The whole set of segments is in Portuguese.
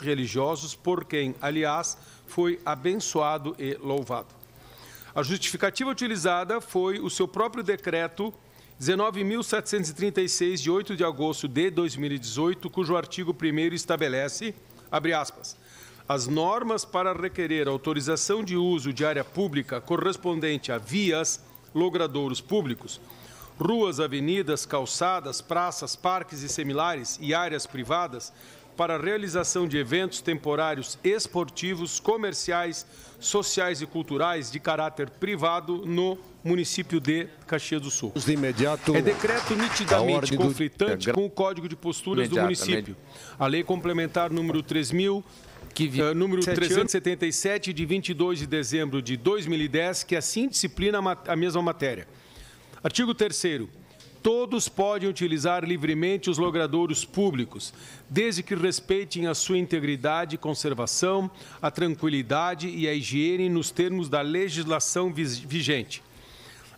religiosos, por quem, aliás, foi abençoado e louvado. A justificativa utilizada foi o seu próprio decreto 19.736, de 8 de agosto de 2018, cujo artigo 1 estabelece, abre aspas, as normas para requerer autorização de uso de área pública correspondente a vias, logradouros públicos, ruas, avenidas, calçadas, praças, parques e similares e áreas privadas para a realização de eventos temporários esportivos, comerciais, sociais e culturais de caráter privado no município de Caxias do Sul. De imediato, é decreto nitidamente conflitante com o Código de Posturas imediato, do município. A lei complementar número 3.000 que vi... uh, número 377 de 22 de dezembro de 2010, que assim disciplina a, a mesma matéria. Artigo 3 Todos podem utilizar livremente os logradouros públicos, desde que respeitem a sua integridade e conservação, a tranquilidade e a higiene nos termos da legislação vigente.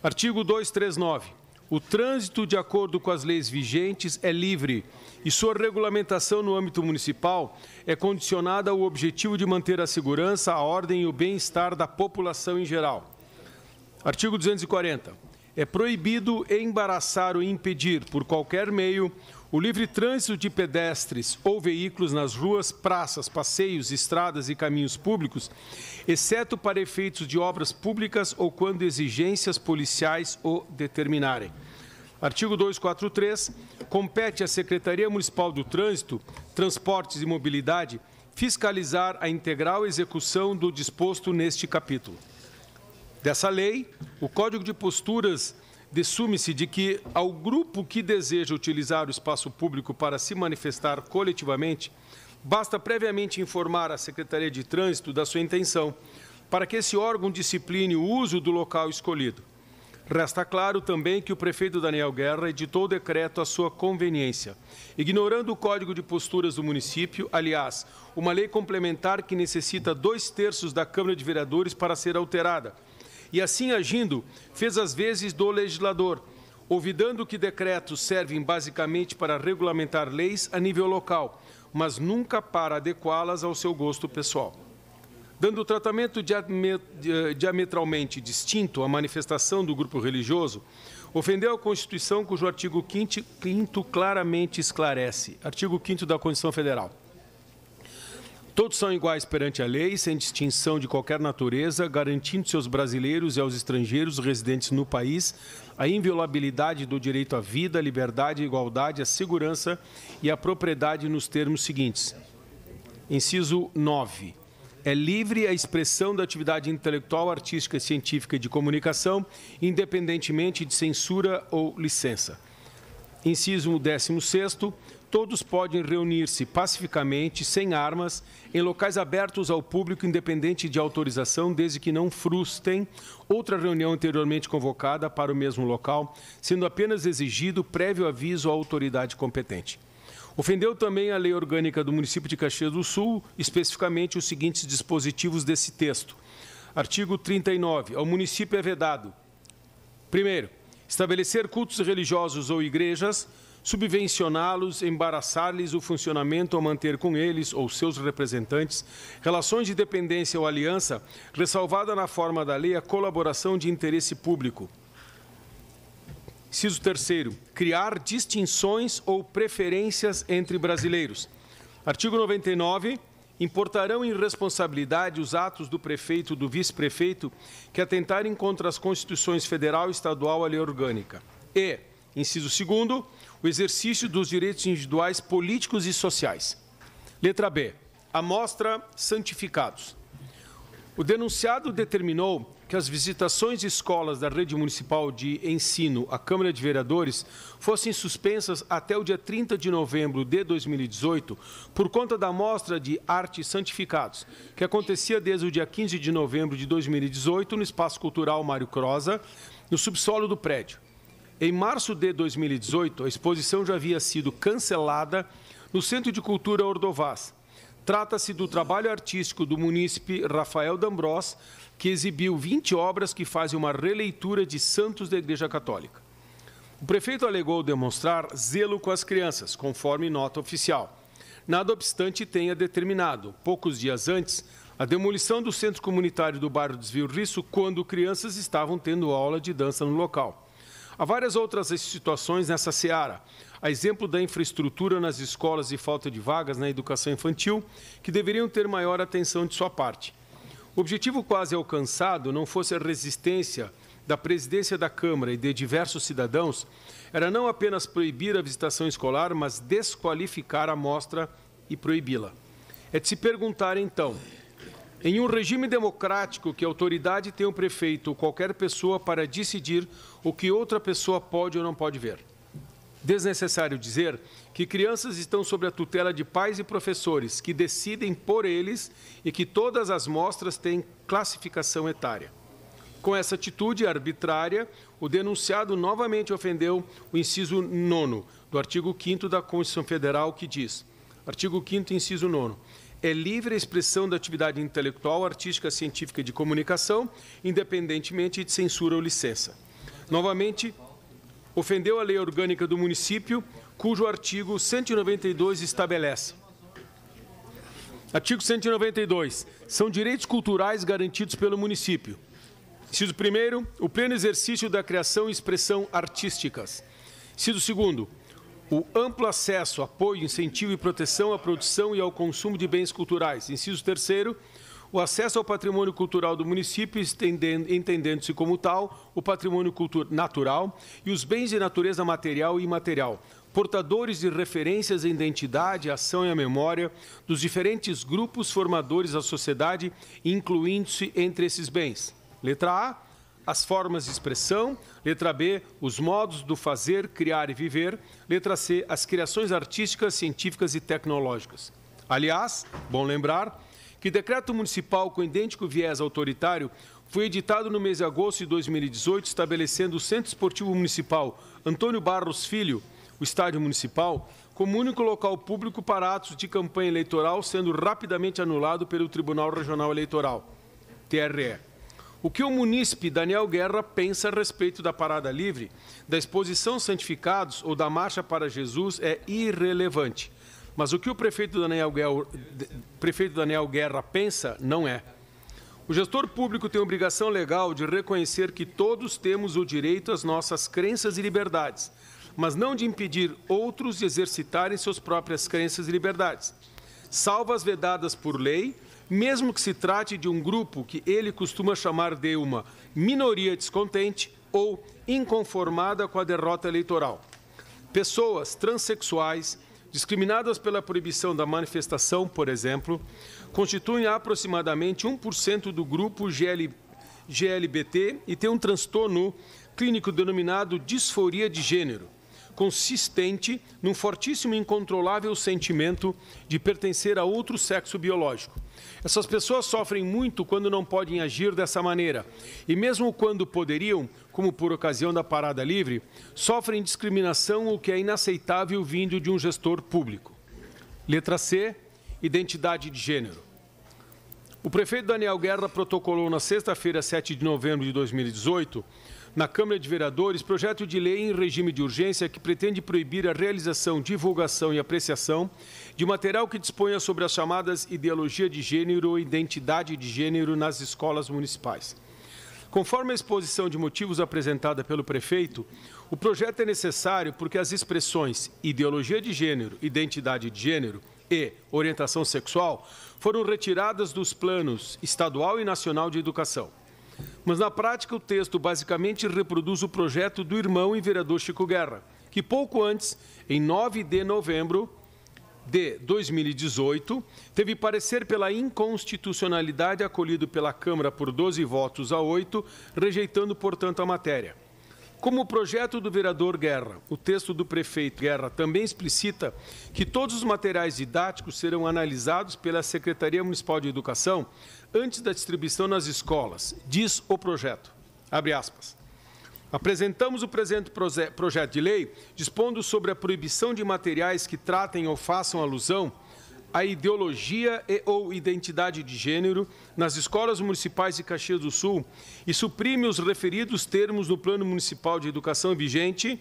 Artigo 239. O trânsito, de acordo com as leis vigentes, é livre e sua regulamentação no âmbito municipal é condicionada ao objetivo de manter a segurança, a ordem e o bem-estar da população em geral. Artigo 240 é proibido embaraçar ou impedir, por qualquer meio, o livre trânsito de pedestres ou veículos nas ruas, praças, passeios, estradas e caminhos públicos, exceto para efeitos de obras públicas ou quando exigências policiais o determinarem. Artigo 243. Compete à Secretaria Municipal do Trânsito, Transportes e Mobilidade fiscalizar a integral execução do disposto neste capítulo dessa lei, o Código de Posturas dessume-se de que ao grupo que deseja utilizar o espaço público para se manifestar coletivamente, basta previamente informar a Secretaria de Trânsito da sua intenção, para que esse órgão discipline o uso do local escolhido. Resta claro também que o prefeito Daniel Guerra editou o decreto à sua conveniência, ignorando o Código de Posturas do município, aliás, uma lei complementar que necessita dois terços da Câmara de Vereadores para ser alterada – e assim agindo, fez as vezes do legislador, ouvidando que decretos servem basicamente para regulamentar leis a nível local, mas nunca para adequá-las ao seu gosto pessoal. Dando tratamento diametralmente distinto à manifestação do grupo religioso, ofendeu a Constituição, cujo artigo 5 claramente esclarece. Artigo 5 da Constituição Federal. Todos são iguais perante a lei, sem distinção de qualquer natureza, garantindo se aos brasileiros e aos estrangeiros residentes no país a inviolabilidade do direito à vida, à liberdade, à igualdade, à segurança e à propriedade nos termos seguintes. Inciso 9 é livre a expressão da atividade intelectual, artística, científica e de comunicação, independentemente de censura ou licença. Inciso 16 todos podem reunir-se pacificamente, sem armas, em locais abertos ao público, independente de autorização, desde que não frustrem outra reunião anteriormente convocada para o mesmo local, sendo apenas exigido prévio aviso à autoridade competente. Ofendeu também a lei orgânica do município de Caxias do Sul, especificamente os seguintes dispositivos desse texto. Artigo 39. Ao município é vedado: primeiro, estabelecer cultos religiosos ou igrejas subvencioná-los, embaraçar-lhes o funcionamento ou manter com eles ou seus representantes relações de dependência ou aliança, ressalvada na forma da lei a colaboração de interesse público. Inciso terceiro, criar distinções ou preferências entre brasileiros. Artigo 99 importarão em responsabilidade os atos do prefeito do vice-prefeito que atentarem contra as constituições federal, estadual e lei orgânica. E, inciso segundo, o exercício dos direitos individuais políticos e sociais. Letra B. Amostra santificados. O denunciado determinou que as visitações de escolas da rede municipal de ensino à Câmara de Vereadores fossem suspensas até o dia 30 de novembro de 2018 por conta da mostra de arte santificados, que acontecia desde o dia 15 de novembro de 2018 no Espaço Cultural Mário Crosa, no subsolo do prédio. Em março de 2018, a exposição já havia sido cancelada no Centro de Cultura Ordovás. Trata-se do trabalho artístico do munícipe Rafael D'Ambrós, que exibiu 20 obras que fazem uma releitura de santos da Igreja Católica. O prefeito alegou demonstrar zelo com as crianças, conforme nota oficial. Nada obstante, tenha determinado, poucos dias antes, a demolição do centro comunitário do bairro Desvio Risso, quando crianças estavam tendo aula de dança no local. Há várias outras situações nessa seara. A exemplo da infraestrutura nas escolas e falta de vagas na educação infantil, que deveriam ter maior atenção de sua parte. O objetivo quase alcançado não fosse a resistência da presidência da Câmara e de diversos cidadãos, era não apenas proibir a visitação escolar, mas desqualificar a mostra e proibi-la. É de se perguntar, então, em um regime democrático que a autoridade tem o um prefeito ou qualquer pessoa para decidir o que outra pessoa pode ou não pode ver. Desnecessário dizer que crianças estão sob a tutela de pais e professores que decidem por eles e que todas as mostras têm classificação etária. Com essa atitude arbitrária, o denunciado novamente ofendeu o inciso 9 do artigo 5 da Constituição Federal, que diz: artigo 5, inciso 9 é livre a expressão da atividade intelectual, artística, científica e de comunicação, independentemente de censura ou licença. Novamente, ofendeu a lei orgânica do município, cujo artigo 192 estabelece. Artigo 192. São direitos culturais garantidos pelo município. Inciso 1 o pleno exercício da criação e expressão artísticas. Inciso 2 o amplo acesso, apoio, incentivo e proteção à produção e ao consumo de bens culturais. Inciso terceiro, o acesso ao patrimônio cultural do município, entendendo-se como tal, o patrimônio natural e os bens de natureza material e imaterial, portadores de referências à identidade, à ação e à memória dos diferentes grupos formadores da sociedade, incluindo-se entre esses bens. Letra A as formas de expressão. Letra B, os modos do fazer, criar e viver. Letra C, as criações artísticas, científicas e tecnológicas. Aliás, bom lembrar que decreto municipal com idêntico viés autoritário foi editado no mês de agosto de 2018, estabelecendo o Centro Esportivo Municipal Antônio Barros Filho, o estádio municipal, como único local público para atos de campanha eleitoral, sendo rapidamente anulado pelo Tribunal Regional Eleitoral, TRE. O que o munícipe Daniel Guerra pensa a respeito da parada livre, da exposição santificados ou da marcha para Jesus é irrelevante. Mas o que o prefeito Daniel, Guerra, prefeito Daniel Guerra pensa não é. O gestor público tem obrigação legal de reconhecer que todos temos o direito às nossas crenças e liberdades, mas não de impedir outros de exercitarem suas próprias crenças e liberdades, salvas vedadas por lei mesmo que se trate de um grupo que ele costuma chamar de uma minoria descontente ou inconformada com a derrota eleitoral. Pessoas transexuais, discriminadas pela proibição da manifestação, por exemplo, constituem aproximadamente 1% do grupo GL, GLBT e têm um transtorno clínico denominado disforia de gênero consistente num fortíssimo e incontrolável sentimento de pertencer a outro sexo biológico. Essas pessoas sofrem muito quando não podem agir dessa maneira, e mesmo quando poderiam, como por ocasião da parada livre, sofrem discriminação, o que é inaceitável vindo de um gestor público. Letra C, identidade de gênero. O prefeito Daniel Guerra protocolou na sexta-feira, 7 de novembro de 2018, na Câmara de Vereadores projeto de lei em regime de urgência que pretende proibir a realização, divulgação e apreciação de material que disponha sobre as chamadas ideologia de gênero ou identidade de gênero nas escolas municipais. Conforme a exposição de motivos apresentada pelo prefeito, o projeto é necessário porque as expressões ideologia de gênero, identidade de gênero e orientação sexual foram retiradas dos planos estadual e nacional de educação. Mas na prática, o texto basicamente reproduz o projeto do irmão e vereador Chico Guerra, que pouco antes, em 9 de novembro de 2018, teve parecer pela inconstitucionalidade acolhido pela Câmara por 12 votos a 8, rejeitando, portanto, a matéria. Como o projeto do vereador Guerra, o texto do prefeito Guerra também explicita que todos os materiais didáticos serão analisados pela Secretaria Municipal de Educação antes da distribuição nas escolas, diz o projeto. Abre aspas. Apresentamos o presente projeto de lei dispondo sobre a proibição de materiais que tratem ou façam alusão a ideologia e, ou identidade de gênero nas escolas municipais de Caxias do Sul e suprime os referidos termos do Plano Municipal de Educação vigente,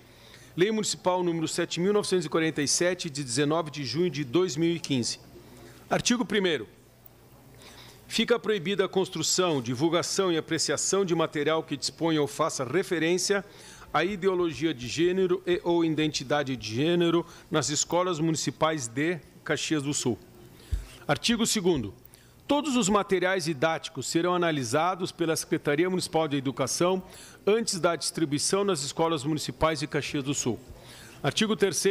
Lei Municipal número 7.947, de 19 de junho de 2015. Artigo 1 Fica proibida a construção, divulgação e apreciação de material que disponha ou faça referência à ideologia de gênero e ou identidade de gênero nas escolas municipais de Caxias do Sul. Artigo 2 Todos os materiais didáticos serão analisados pela Secretaria Municipal de Educação antes da distribuição nas escolas municipais de Caxias do Sul. Artigo 3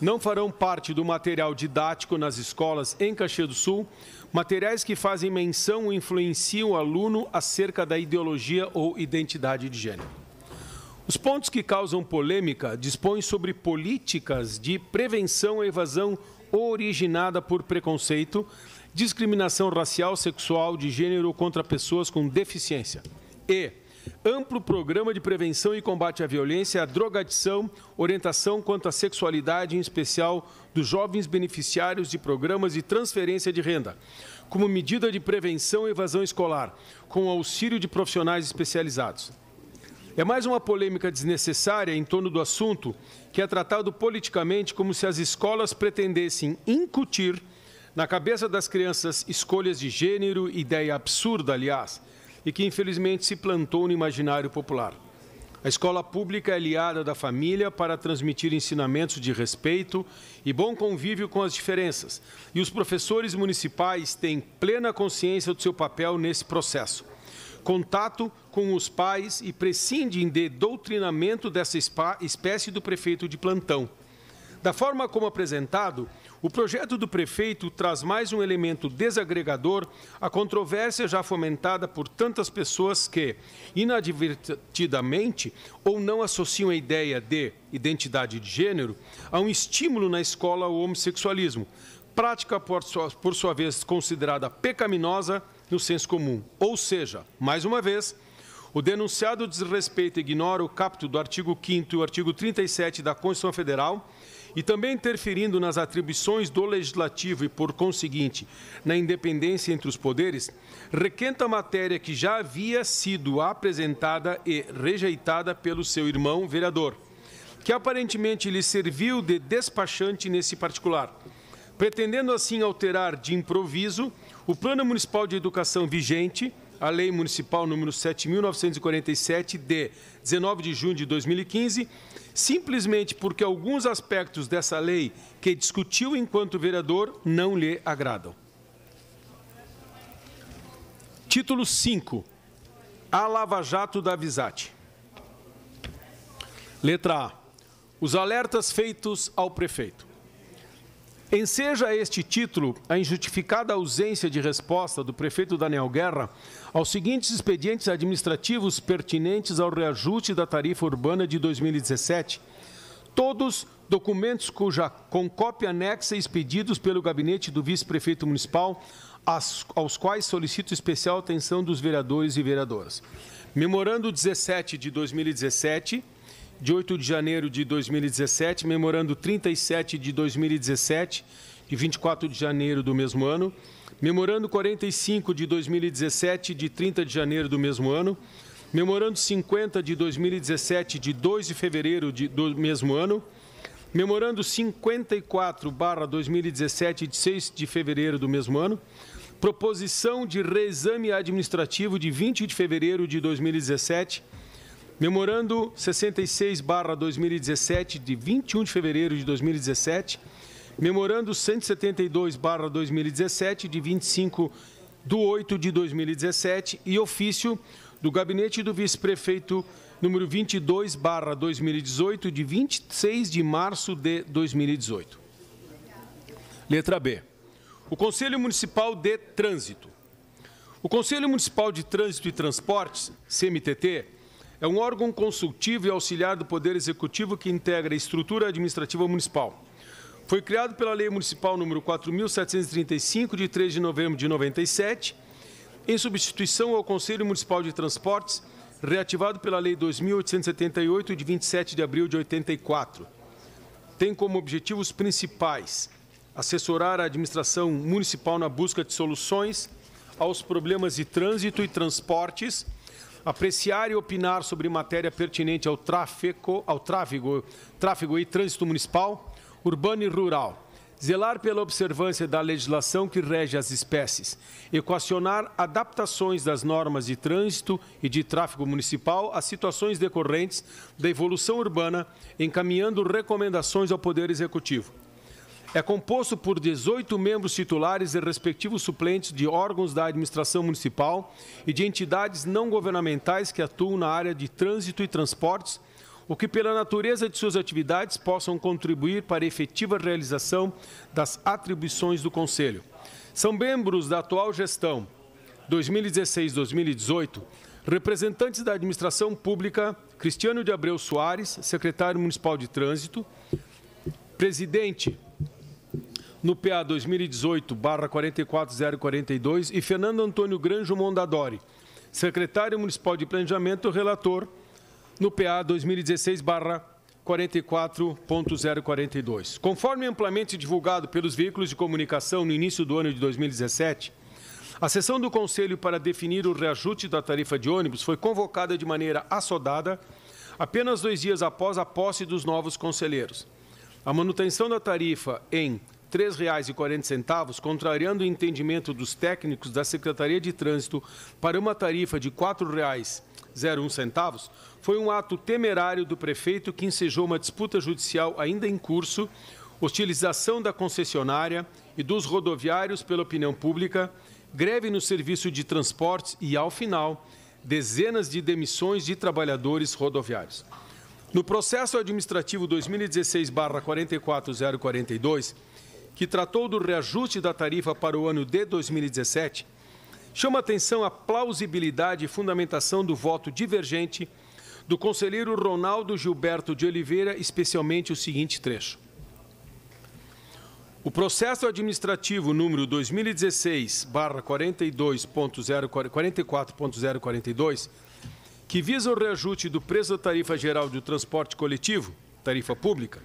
Não farão parte do material didático nas escolas em Caxias do Sul materiais que fazem menção ou influenciam o aluno acerca da ideologia ou identidade de gênero. Os pontos que causam polêmica dispõem sobre políticas de prevenção à evasão originada por preconceito, discriminação racial, sexual, de gênero contra pessoas com deficiência. E amplo programa de prevenção e combate à violência, à drogadição, orientação quanto à sexualidade, em especial dos jovens beneficiários de programas de transferência de renda, como medida de prevenção à evasão escolar, com auxílio de profissionais especializados. É mais uma polêmica desnecessária em torno do assunto que é tratado politicamente como se as escolas pretendessem incutir na cabeça das crianças escolhas de gênero, ideia absurda, aliás, e que infelizmente se plantou no imaginário popular. A escola pública é aliada da família para transmitir ensinamentos de respeito e bom convívio com as diferenças, e os professores municipais têm plena consciência do seu papel nesse processo contato com os pais e prescindem de doutrinamento dessa espécie do prefeito de plantão. Da forma como apresentado, o projeto do prefeito traz mais um elemento desagregador à controvérsia já fomentada por tantas pessoas que, inadvertidamente, ou não associam a ideia de identidade de gênero a um estímulo na escola ao homossexualismo, prática por sua, por sua vez considerada pecaminosa no senso comum. Ou seja, mais uma vez, o denunciado desrespeita e ignora o capto do artigo 5 e o artigo 37 da Constituição Federal e também interferindo nas atribuições do legislativo e, por conseguinte, na independência entre os poderes, requenta matéria que já havia sido apresentada e rejeitada pelo seu irmão vereador, que aparentemente lhe serviu de despachante nesse particular pretendendo assim alterar de improviso o Plano Municipal de Educação vigente, a Lei Municipal número 7947 de 19 de junho de 2015, simplesmente porque alguns aspectos dessa lei que discutiu enquanto vereador não lhe agradam. Título 5. A Lava Jato da Visate. Letra A. Os alertas feitos ao prefeito. Enseja a este título a injustificada ausência de resposta do prefeito Daniel Guerra aos seguintes expedientes administrativos pertinentes ao reajuste da tarifa urbana de 2017, todos documentos cuja cópia anexa expedidos pelo gabinete do vice-prefeito municipal, aos quais solicito especial atenção dos vereadores e vereadoras. Memorando 17 de 2017 de 8 de janeiro de 2017, memorando 37 de 2017 de 24 de janeiro do mesmo ano, memorando 45 de 2017 de 30 de janeiro do mesmo ano, memorando 50 de 2017 de 2 de fevereiro de, do mesmo ano, memorando 54/2017 de 6 de fevereiro do mesmo ano, proposição de reexame administrativo de 20 de fevereiro de 2017 Memorando 66-2017, de 21 de fevereiro de 2017. Memorando 172-2017, de 25 de 8 de 2017. E ofício do Gabinete do Vice-Prefeito número 22-2018, de 26 de março de 2018. Letra B. O Conselho Municipal de Trânsito. O Conselho Municipal de Trânsito e Transportes, CMTT, é um órgão consultivo e auxiliar do Poder Executivo que integra a estrutura administrativa municipal. Foi criado pela Lei Municipal número 4.735, de 3 de novembro de 97, em substituição ao Conselho Municipal de Transportes, reativado pela Lei 2.878, de 27 de abril de 84. Tem como objetivos principais assessorar a administração municipal na busca de soluções aos problemas de trânsito e transportes, apreciar e opinar sobre matéria pertinente ao tráfego, ao tráfego, tráfego e trânsito municipal, urbano e rural. Zelar pela observância da legislação que rege as espécies, equacionar adaptações das normas de trânsito e de tráfego municipal às situações decorrentes da evolução urbana, encaminhando recomendações ao Poder Executivo é composto por 18 membros titulares e respectivos suplentes de órgãos da administração municipal e de entidades não governamentais que atuam na área de trânsito e transportes, o que, pela natureza de suas atividades, possam contribuir para a efetiva realização das atribuições do Conselho. São membros da atual gestão 2016-2018 representantes da administração pública Cristiano de Abreu Soares, secretário municipal de trânsito, presidente no PA 2018-44042 e Fernando Antônio Granjo Mondadori, secretário municipal de planejamento, relator no PA 2016-44.042. Conforme amplamente divulgado pelos veículos de comunicação no início do ano de 2017, a sessão do Conselho para definir o reajuste da tarifa de ônibus foi convocada de maneira assodada apenas dois dias após a posse dos novos conselheiros. A manutenção da tarifa em R$ 3,40, contrariando o entendimento dos técnicos da Secretaria de Trânsito para uma tarifa de R$ 4,01, foi um ato temerário do prefeito que ensejou uma disputa judicial ainda em curso, hostilização da concessionária e dos rodoviários pela opinião pública, greve no serviço de transportes e, ao final, dezenas de demissões de trabalhadores rodoviários. No processo administrativo 2016-44042, que tratou do reajuste da tarifa para o ano de 2017, chama atenção a plausibilidade e fundamentação do voto divergente do conselheiro Ronaldo Gilberto de Oliveira, especialmente o seguinte trecho. O processo administrativo número 2016-42.044.042, que visa o reajuste do preço da tarifa geral de transporte coletivo, tarifa pública,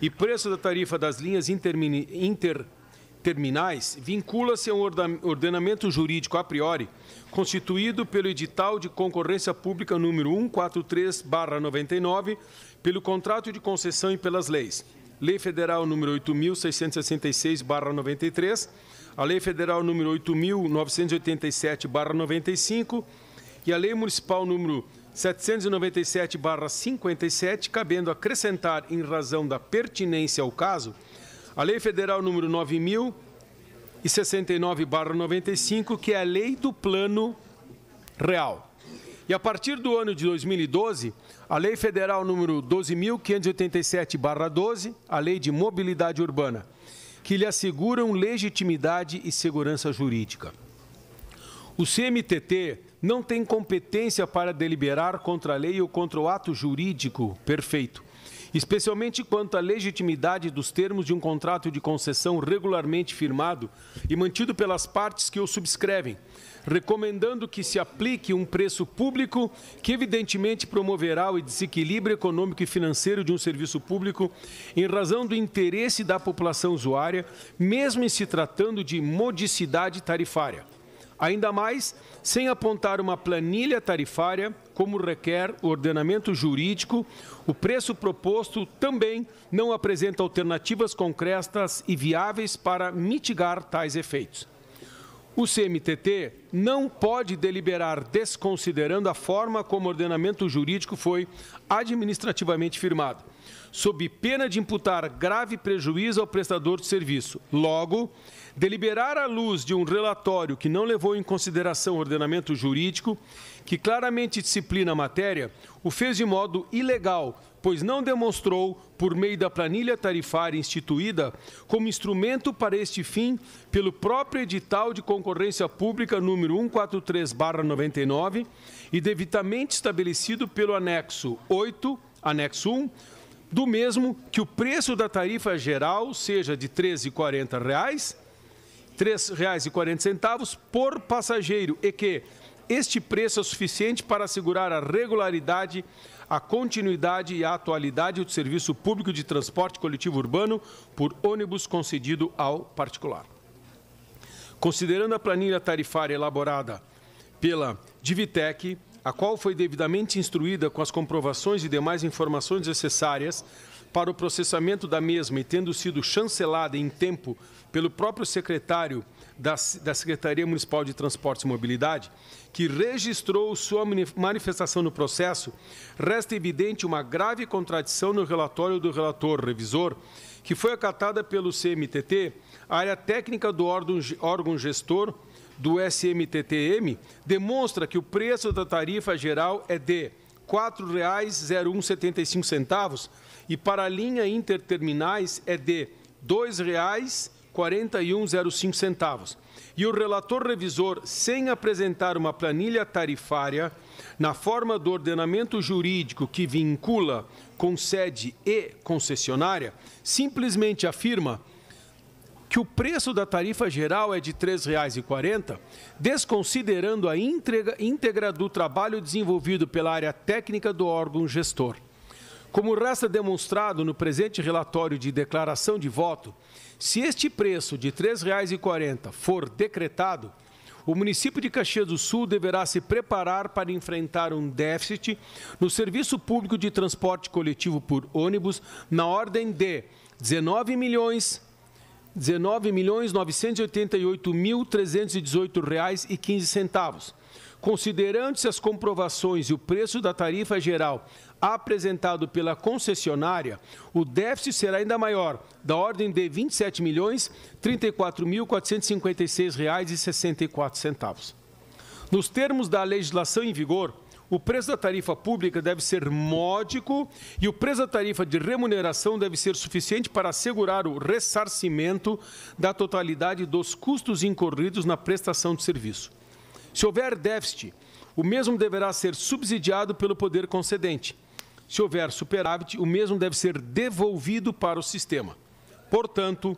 e preço da tarifa das linhas interterminais vincula-se a um ordenamento jurídico a priori, constituído pelo edital de concorrência pública número 143-99, pelo contrato de concessão e pelas leis. Lei Federal número 8.666-93, a Lei Federal número 8.987-95 e a Lei Municipal número 797-57, cabendo acrescentar, em razão da pertinência ao caso, a Lei Federal número 9069-95, que é a Lei do Plano Real. E a partir do ano de 2012, a Lei Federal número 12.587-12, a Lei de Mobilidade Urbana, que lhe asseguram legitimidade e segurança jurídica. O CMTT não tem competência para deliberar contra a lei ou contra o ato jurídico perfeito, especialmente quanto à legitimidade dos termos de um contrato de concessão regularmente firmado e mantido pelas partes que o subscrevem, recomendando que se aplique um preço público que evidentemente promoverá o desequilíbrio econômico e financeiro de um serviço público em razão do interesse da população usuária, mesmo em se tratando de modicidade tarifária ainda mais sem apontar uma planilha tarifária, como requer o ordenamento jurídico. O preço proposto também não apresenta alternativas concretas e viáveis para mitigar tais efeitos. O CMTT não pode deliberar desconsiderando a forma como o ordenamento jurídico foi administrativamente firmado, sob pena de imputar grave prejuízo ao prestador de serviço. Logo, deliberar à luz de um relatório que não levou em consideração o ordenamento jurídico, que claramente disciplina a matéria, o fez de modo ilegal, pois não demonstrou, por meio da planilha tarifária instituída, como instrumento para este fim, pelo próprio edital de concorrência pública número 143-99 e devidamente estabelecido pelo anexo 8, anexo 1, do mesmo que o preço da tarifa geral seja de R$ 13,40, R$ 3,40 por passageiro e que este preço é suficiente para assegurar a regularidade a continuidade e a atualidade do serviço público de transporte coletivo urbano por ônibus concedido ao particular. Considerando a planilha tarifária elaborada pela Divitec, a qual foi devidamente instruída com as comprovações e demais informações necessárias para o processamento da mesma e tendo sido chancelada em tempo pelo próprio secretário da, da Secretaria Municipal de Transportes e Mobilidade, que registrou sua manifestação no processo, resta evidente uma grave contradição no relatório do relator revisor, que foi acatada pelo CMTT, área técnica do órgão, órgão gestor do SMTTM, demonstra que o preço da tarifa geral é de R$ 4,0175 e para a linha interterminais é de R$ 2,00 41,05 centavos. E o relator revisor, sem apresentar uma planilha tarifária, na forma do ordenamento jurídico que vincula com sede e concessionária, simplesmente afirma que o preço da tarifa geral é de R$ 3,40, desconsiderando a íntegra do trabalho desenvolvido pela área técnica do órgão gestor. Como resta demonstrado no presente relatório de declaração de voto, se este preço de R$ 3,40 for decretado, o município de Caxias do Sul deverá se preparar para enfrentar um déficit no serviço público de transporte coletivo por ônibus na ordem de 19 milhões 19 reais e 15 centavos Considerando-se as comprovações e o preço da tarifa geral apresentado pela concessionária, o déficit será ainda maior, da ordem de R$ 27 milhões Nos termos da legislação em vigor, o preço da tarifa pública deve ser módico e o preço da tarifa de remuneração deve ser suficiente para assegurar o ressarcimento da totalidade dos custos incorridos na prestação de serviço. Se houver déficit, o mesmo deverá ser subsidiado pelo poder concedente. Se houver superávit, o mesmo deve ser devolvido para o sistema. Portanto,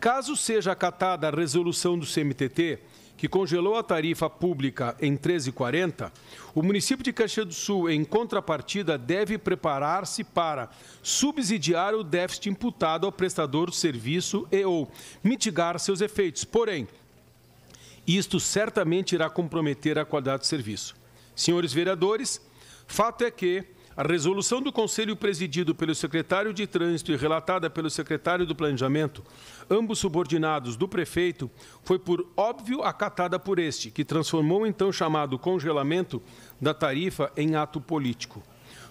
caso seja acatada a resolução do CMTT, que congelou a tarifa pública em 13,40, o município de Caxias do Sul, em contrapartida, deve preparar-se para subsidiar o déficit imputado ao prestador do serviço e ou mitigar seus efeitos. Porém, isto certamente irá comprometer a qualidade do serviço. Senhores vereadores, fato é que a resolução do Conselho presidido pelo secretário de Trânsito e relatada pelo secretário do Planejamento, ambos subordinados do prefeito, foi por óbvio acatada por este, que transformou o então chamado congelamento da tarifa em ato político.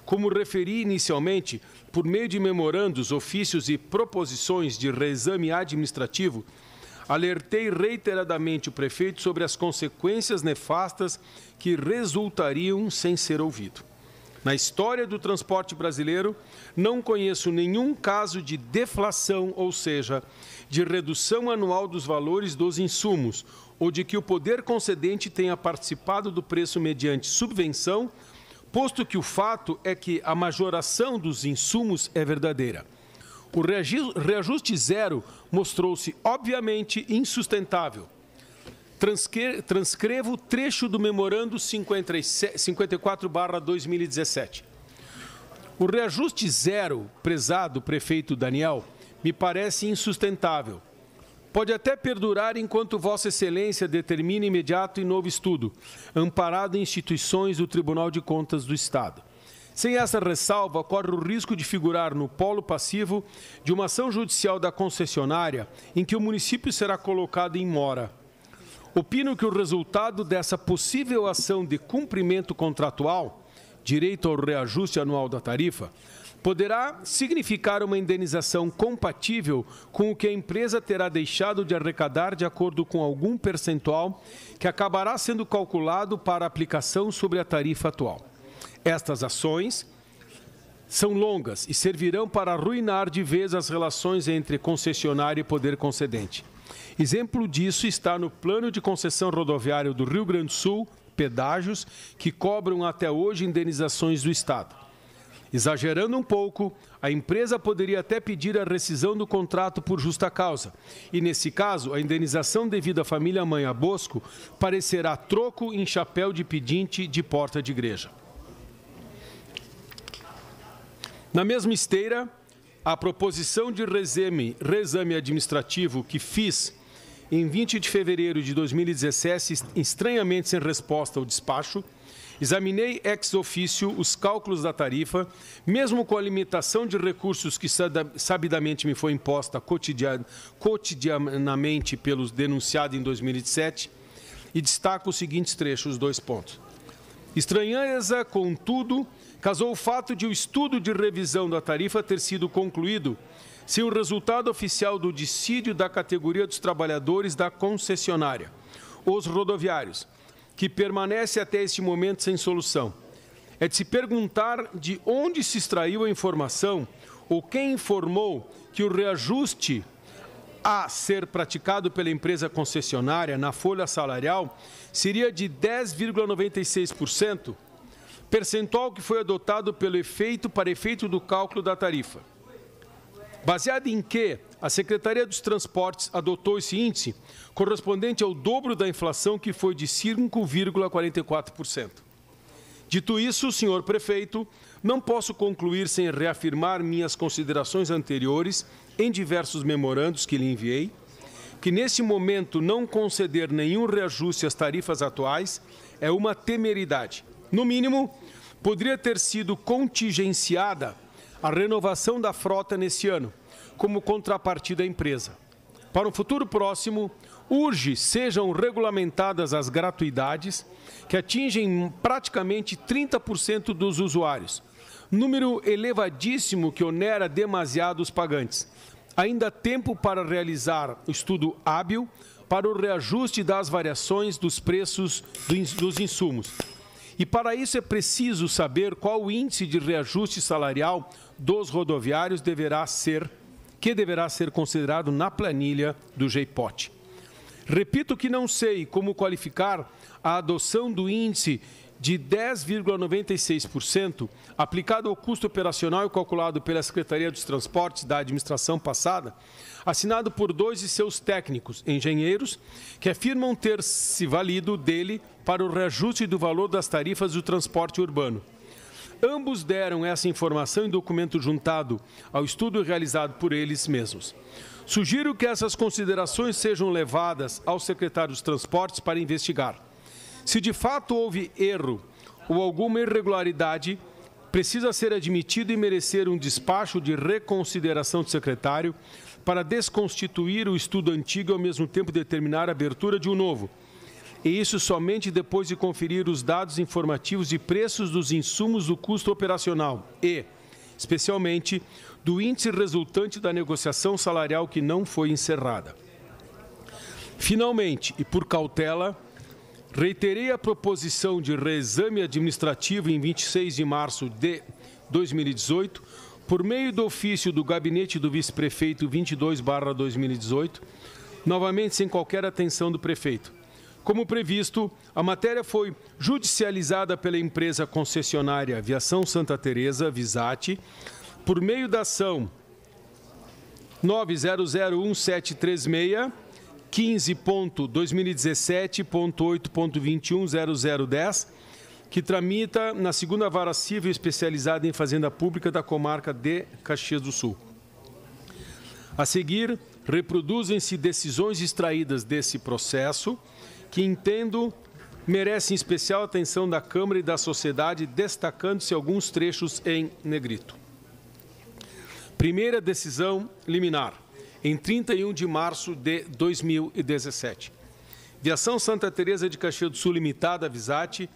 Como referi inicialmente, por meio de memorandos, ofícios e proposições de reexame administrativo, Alertei reiteradamente o prefeito sobre as consequências nefastas que resultariam sem ser ouvido. Na história do transporte brasileiro, não conheço nenhum caso de deflação, ou seja, de redução anual dos valores dos insumos, ou de que o poder concedente tenha participado do preço mediante subvenção, posto que o fato é que a majoração dos insumos é verdadeira. O reajuste zero mostrou-se, obviamente, insustentável. Transcrevo o trecho do Memorando 54-2017. O reajuste zero prezado prefeito Daniel me parece insustentável. Pode até perdurar enquanto Vossa Excelência determina imediato e novo estudo, amparado em instituições do Tribunal de Contas do Estado. Sem essa ressalva, corre o risco de figurar no polo passivo de uma ação judicial da concessionária em que o município será colocado em mora. Opino que o resultado dessa possível ação de cumprimento contratual, direito ao reajuste anual da tarifa, poderá significar uma indenização compatível com o que a empresa terá deixado de arrecadar de acordo com algum percentual que acabará sendo calculado para aplicação sobre a tarifa atual. Estas ações são longas e servirão para arruinar de vez as relações entre concessionário e poder concedente. Exemplo disso está no Plano de Concessão Rodoviária do Rio Grande do Sul, pedágios, que cobram até hoje indenizações do Estado. Exagerando um pouco, a empresa poderia até pedir a rescisão do contrato por justa causa. E, nesse caso, a indenização devida à família mãe a Bosco parecerá troco em chapéu de pedinte de porta de igreja. Na mesma esteira, a proposição de reexame resame administrativo que fiz em 20 de fevereiro de 2017, estranhamente sem resposta ao despacho, examinei ex ofício os cálculos da tarifa, mesmo com a limitação de recursos que sabidamente me foi imposta cotidianamente pelos denunciados em 2007, e destaco os seguintes trechos, dois pontos. Estranheza, contudo, casou o fato de o estudo de revisão da tarifa ter sido concluído sem o resultado oficial do dissídio da categoria dos trabalhadores da concessionária, os rodoviários, que permanece até este momento sem solução. É de se perguntar de onde se extraiu a informação ou quem informou que o reajuste a ser praticado pela empresa concessionária na folha salarial seria de 10,96%, percentual que foi adotado pelo efeito para efeito do cálculo da tarifa. Baseado em que a Secretaria dos Transportes adotou esse índice, correspondente ao dobro da inflação, que foi de 5,44%. Dito isso, senhor prefeito, não posso concluir sem reafirmar minhas considerações anteriores em diversos memorandos que lhe enviei que neste momento não conceder nenhum reajuste às tarifas atuais é uma temeridade. No mínimo, poderia ter sido contingenciada a renovação da frota nesse ano, como contrapartida à empresa. Para o futuro próximo, urge sejam regulamentadas as gratuidades, que atingem praticamente 30% dos usuários, número elevadíssimo que onera demasiado os pagantes, Ainda há tempo para realizar estudo hábil para o reajuste das variações dos preços dos insumos. E para isso é preciso saber qual o índice de reajuste salarial dos rodoviários deverá ser, que deverá ser considerado na planilha do GIPOT. Repito que não sei como qualificar a adoção do índice de 10,96%, aplicado ao custo operacional calculado pela Secretaria dos Transportes da administração passada, assinado por dois de seus técnicos, engenheiros, que afirmam ter se valido dele para o reajuste do valor das tarifas do transporte urbano. Ambos deram essa informação em documento juntado ao estudo realizado por eles mesmos. Sugiro que essas considerações sejam levadas ao secretário dos Transportes para investigar se de fato houve erro ou alguma irregularidade, precisa ser admitido e merecer um despacho de reconsideração do secretário para desconstituir o estudo antigo e, ao mesmo tempo, determinar a abertura de um novo. E isso somente depois de conferir os dados informativos de preços dos insumos do custo operacional e, especialmente, do índice resultante da negociação salarial que não foi encerrada. Finalmente, e por cautela, Reiterei a proposição de reexame administrativo em 26 de março de 2018, por meio do ofício do gabinete do vice-prefeito 22/2018, novamente sem qualquer atenção do prefeito. Como previsto, a matéria foi judicializada pela empresa concessionária Aviação Santa Teresa, Visate, por meio da ação 9001736. 15.2017.8.21.0010, que tramita na segunda vara civil especializada em fazenda pública da comarca de Caxias do Sul. A seguir, reproduzem-se decisões extraídas desse processo, que entendo merecem especial atenção da Câmara e da sociedade, destacando-se alguns trechos em negrito. Primeira decisão liminar em 31 de março de 2017. Viação Santa Teresa de Caxias do Sul Limitada, Visate,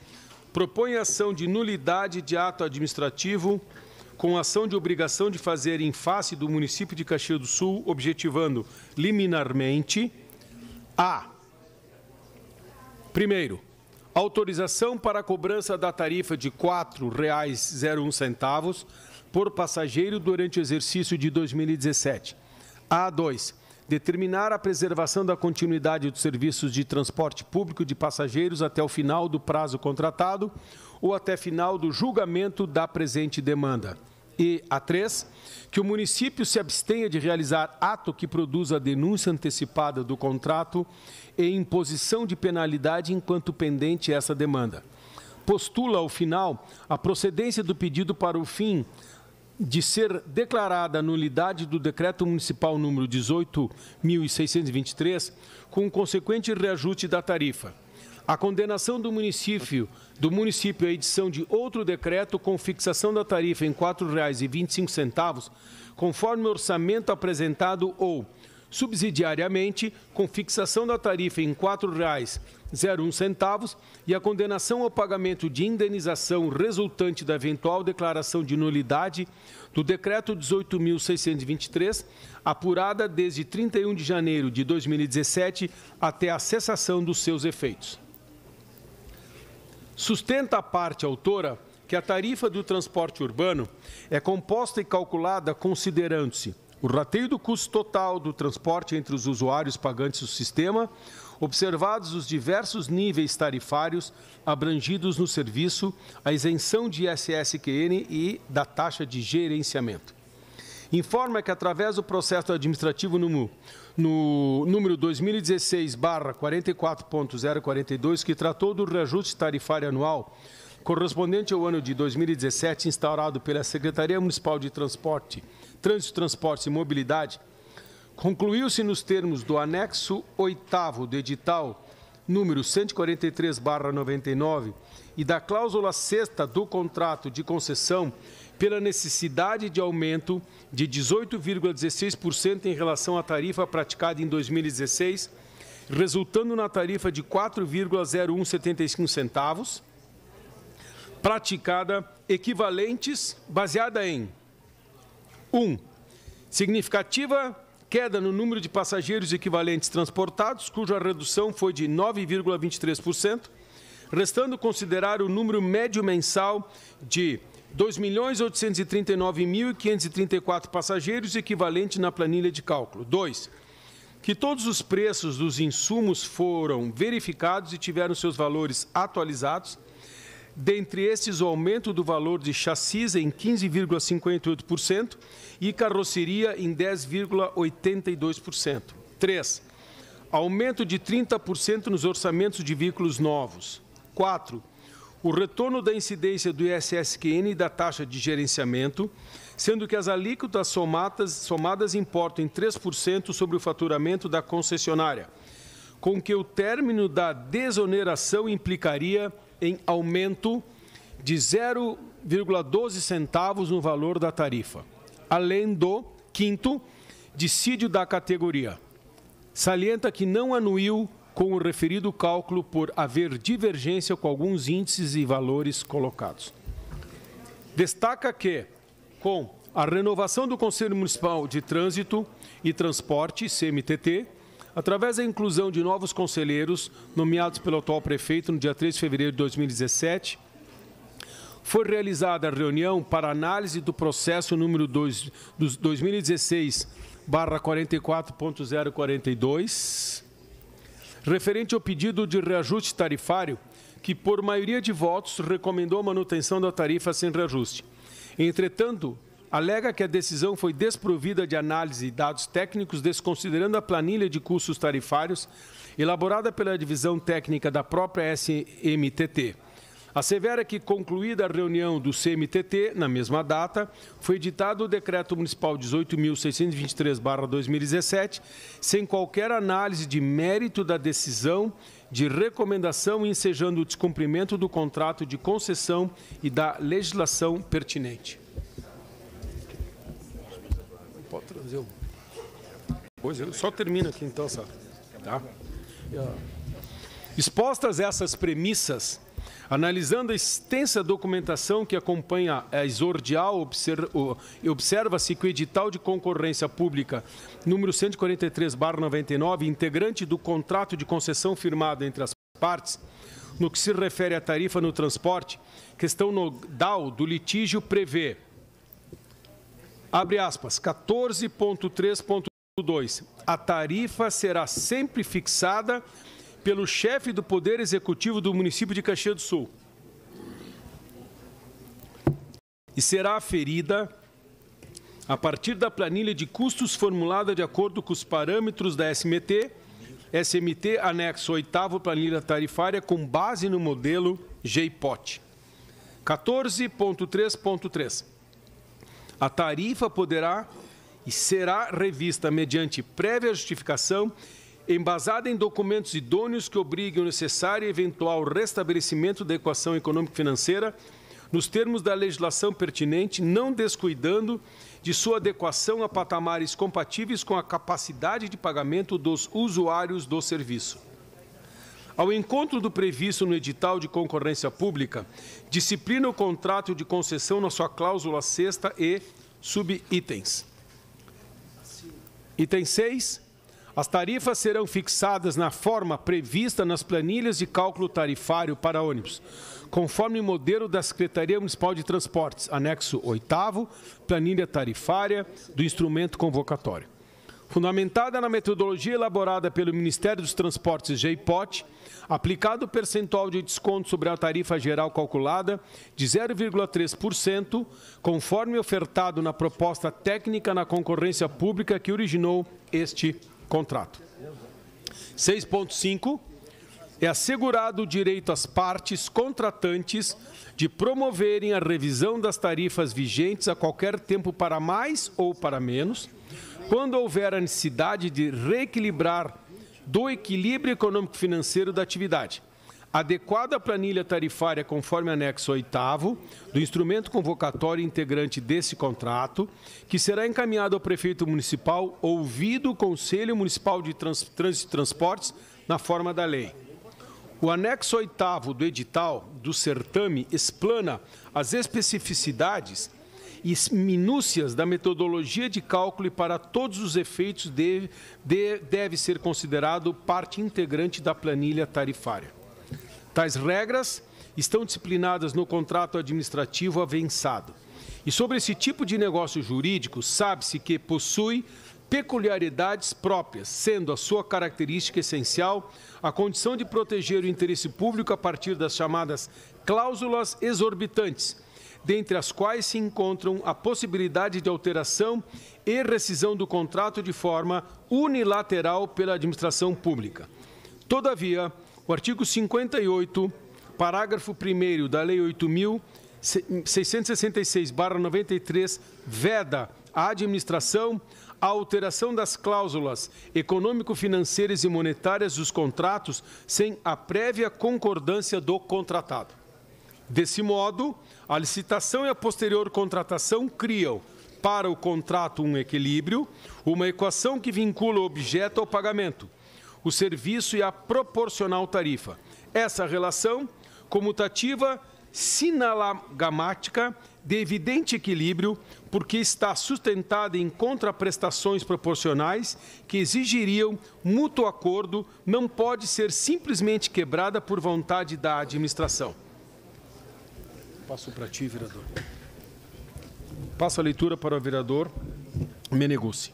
propõe ação de nulidade de ato administrativo com ação de obrigação de fazer em face do município de Caxias do Sul, objetivando liminarmente a Primeiro, autorização para a cobrança da tarifa de R$ 4,01 por passageiro durante o exercício de 2017 a2. Determinar a preservação da continuidade dos serviços de transporte público de passageiros até o final do prazo contratado ou até final do julgamento da presente demanda. E a 3, que o município se abstenha de realizar ato que produza denúncia antecipada do contrato e imposição de penalidade enquanto pendente essa demanda. Postula, ao final, a procedência do pedido para o fim de ser declarada a nulidade do decreto municipal número 18.623, com o consequente reajuste da tarifa. A condenação do município, do município à edição de outro decreto com fixação da tarifa em R$ 4,25, conforme o orçamento apresentado ou subsidiariamente, com fixação da tarifa em R$ 4,01 e a condenação ao pagamento de indenização resultante da eventual declaração de nulidade do Decreto 18.623, apurada desde 31 de janeiro de 2017 até a cessação dos seus efeitos. Sustenta a parte autora que a tarifa do transporte urbano é composta e calculada considerando-se o rateio do custo total do transporte entre os usuários pagantes do sistema, observados os diversos níveis tarifários abrangidos no serviço, a isenção de ISSQN e da taxa de gerenciamento. Informa que, através do processo administrativo número no número 2016-44.042, que tratou do reajuste tarifário anual correspondente ao ano de 2017, instaurado pela Secretaria Municipal de Transporte, Trânsito, Transportes e Mobilidade, concluiu-se nos termos do anexo 8 do edital número 143/99 e da cláusula 6 do contrato de concessão pela necessidade de aumento de 18,16% em relação à tarifa praticada em 2016, resultando na tarifa de 4,0175 centavos praticada equivalentes, baseada em 1. Um, significativa queda no número de passageiros equivalentes transportados, cuja redução foi de 9,23%, restando considerar o número médio mensal de 2.839.534 passageiros, equivalente na planilha de cálculo. 2. Que todos os preços dos insumos foram verificados e tiveram seus valores atualizados Dentre esses, o aumento do valor de chassis em 15,58% e carroceria em 10,82%. 3. Aumento de 30% nos orçamentos de veículos novos. 4. O retorno da incidência do ISSQN e da taxa de gerenciamento, sendo que as alíquotas somadas, somadas importam em 3% sobre o faturamento da concessionária, com que o término da desoneração implicaria em aumento de 0,12 centavos no valor da tarifa, além do quinto dissídio da categoria. Salienta que não anuiu com o referido cálculo por haver divergência com alguns índices e valores colocados. Destaca que, com a renovação do Conselho Municipal de Trânsito e Transporte, CMTT, Através da inclusão de novos conselheiros, nomeados pelo atual prefeito no dia 3 de fevereiro de 2017, foi realizada a reunião para análise do processo número dos 2016 barra 44.042, referente ao pedido de reajuste tarifário, que por maioria de votos recomendou a manutenção da tarifa sem reajuste. Entretanto, alega que a decisão foi desprovida de análise e dados técnicos, desconsiderando a planilha de custos tarifários elaborada pela divisão técnica da própria SMTT. Assevera que, concluída a reunião do CMTT, na mesma data, foi editado o Decreto Municipal 18.623-2017, sem qualquer análise de mérito da decisão de recomendação, ensejando o descumprimento do contrato de concessão e da legislação pertinente. Pois eu. Pois eu. Só termina aqui então, só Tá? Expostas essas premissas, analisando a extensa documentação que acompanha a exordial, observa-se que o edital de concorrência pública número 143/99, integrante do contrato de concessão firmado entre as partes, no que se refere à tarifa no transporte, questão nodal do litígio prevê Abre aspas, 14.3.2. A tarifa será sempre fixada pelo chefe do Poder Executivo do município de Caxias do Sul. E será aferida a partir da planilha de custos formulada de acordo com os parâmetros da SMT, SMT anexo 8 planilha tarifária com base no modelo J-POT 14.3.3. A tarifa poderá e será revista mediante prévia justificação, embasada em documentos idôneos que obriguem o necessário e eventual restabelecimento da equação econômico-financeira nos termos da legislação pertinente, não descuidando de sua adequação a patamares compatíveis com a capacidade de pagamento dos usuários do serviço ao encontro do previsto no edital de concorrência pública, disciplina o contrato de concessão na sua cláusula sexta e subitens. Item 6. As tarifas serão fixadas na forma prevista nas planilhas de cálculo tarifário para ônibus, conforme o modelo da Secretaria Municipal de Transportes, anexo 8 planilha tarifária do instrumento convocatório. Fundamentada na metodologia elaborada pelo Ministério dos Transportes JPOT, aplicado o percentual de desconto sobre a tarifa geral calculada de 0,3%, conforme ofertado na proposta técnica na concorrência pública que originou este contrato. 6.5 é assegurado o direito às partes contratantes de promoverem a revisão das tarifas vigentes a qualquer tempo para mais ou para menos quando houver a necessidade de reequilibrar do equilíbrio econômico-financeiro da atividade. Adequada a planilha tarifária conforme anexo 8 do instrumento convocatório integrante desse contrato, que será encaminhado ao prefeito municipal, ouvido o Conselho Municipal de Trânsito e Transportes, na forma da lei. O anexo 8 do edital do certame explana as especificidades e minúcias da metodologia de cálculo e para todos os efeitos deve, de, deve ser considerado parte integrante da planilha tarifária. Tais regras estão disciplinadas no contrato administrativo avançado. E sobre esse tipo de negócio jurídico, sabe-se que possui peculiaridades próprias, sendo a sua característica essencial a condição de proteger o interesse público a partir das chamadas cláusulas exorbitantes dentre as quais se encontram a possibilidade de alteração e rescisão do contrato de forma unilateral pela administração pública. Todavia, o artigo 58, parágrafo 1 da Lei 8.666-93, veda à administração a alteração das cláusulas econômico-financeiras e monetárias dos contratos sem a prévia concordância do contratado. Desse modo, a licitação e a posterior contratação criam para o contrato um equilíbrio, uma equação que vincula o objeto ao pagamento, o serviço e a proporcional tarifa. Essa relação comutativa sinalagamática de evidente equilíbrio, porque está sustentada em contraprestações proporcionais que exigiriam mútuo acordo, não pode ser simplesmente quebrada por vontade da administração. Passo para ti, vereador. Passo a leitura para o vereador Meneguzzi.